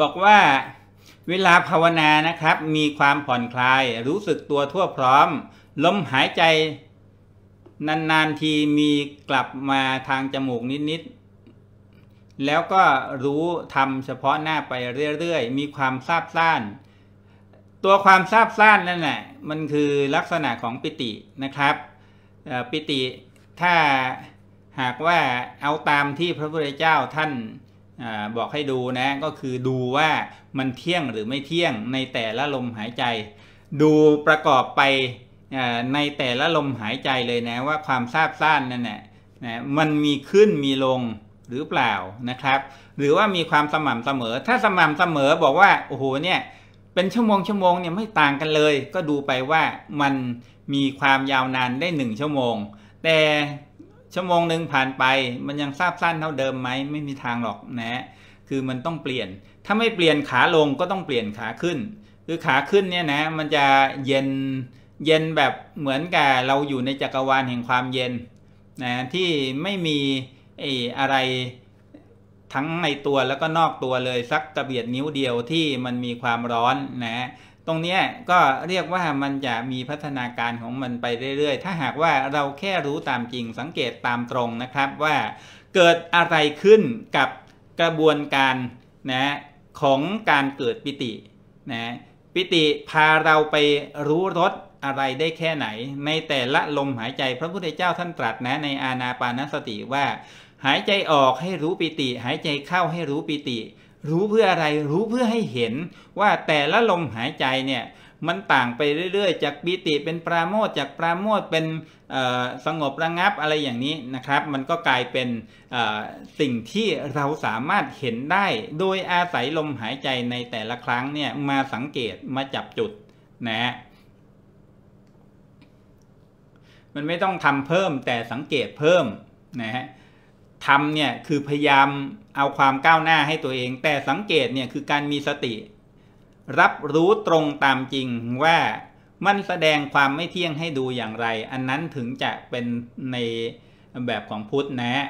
บอกว่าเวลาภาวนานะครับ มีความผ่อนคลายรู้สึกตัวทั่วพร้อมลมหายใจ นาน ๆ ทีมีกลับมาทางจมูกนิด ๆ แล้วก็รู้ทำเฉพาะหน้าไปเรื่อย ๆ มีความซาบซ่าน ตัวความซาบซ่านนั่นแหละมันคือลักษณะของปิตินะครับปิติถ้าหากว่าเอาตามที่พระพุทธเจ้าท่านบอกให้ดูนะก็คือดูว่ามันเที่ยงหรือไม่เที่ยงในแต่ละลมหายใจ ดูประกอบไปในแต่ละลมหายใจเลยนะว่าความซาบซ่านนั่นแหละนะมันมีขึ้นมีลงหรือเปล่านะครับ หรือว่ามีความสม่ำเสมอ ถ้าสม่ำเสมอ บอกว่าโอ้โหเนี่ย เป็นชั่วโมงชั่วโมงเนี่ยไม่ต่างกันเลย ก็ดูไปว่ามันมีความยาวนานได้หนึ่งชั่วโมง แต่ชั่วโมงหนึ่งผ่านไปมันยังซาบสั้นเท่าเดิมไหมไม่มีทางหรอกนะ คือมันต้องเปลี่ยน ถ้าไม่เปลี่ยนขาลงก็ต้องเปลี่ยนขาขึ้นคือขาขึ้นเนี่ยนะ มันจะเย็นเย็นแบบเหมือนกับเราอยู่ในจักรวาลแห่งความเย็น นะที่ไม่มีไอ้อะไรทั้งในตัวแล้วก็นอกตัวเลยสักกระเบียดนิ้วเดียวที่มันมีความร้อนนะตรงนี้ก็เรียกว่ามันจะมีพัฒนาการของมันไปเรื่อย ๆ ถ้าหากว่าเราแค่รู้ตามจริงสังเกตตามตรงนะครับว่าเกิดอะไรขึ้นกับกระบวนการนะของการเกิดปิตินะปิติพาเราไปรู้รสอะไรได้แค่ไหน ในแต่ละลมหายใจพระพุทธเจ้าท่านตรัสนะในอานาปานสติว่า หายใจออกให้รู้ปิติ หายใจเข้าให้รู้ปิติรู้เพื่ออะไรรู้เพื่อให้เห็นว่าแต่ละลมหายใจเนี่ย มันต่างไปเรื่อยๆ จากปีติเป็นปราโมทจากปราโมทเป็นสงบระงับอะไรอย่างนี้นะครับ มันก็กลายเป็นสิ่งที่เราสามารถเห็นได้โดยอาศัยลมหายใจในแต่ละครั้งเนี่ยมาสังเกตมาจับจุด นะฮะมันไม่ต้องทำเพิ่มแต่สังเกตเพิ่มนะฮะทำเนี่ยคือพยายามเอาความก้าวหน้าให้ตัวเอง แต่สังเกตเนี่ยคือการมีสติ รับรู้ตรงตามจริงว่ามันแสดงความไม่เที่ยงให้ดูอย่างไร อันนั้นถึงจะเป็นในแบบของพุทธนะ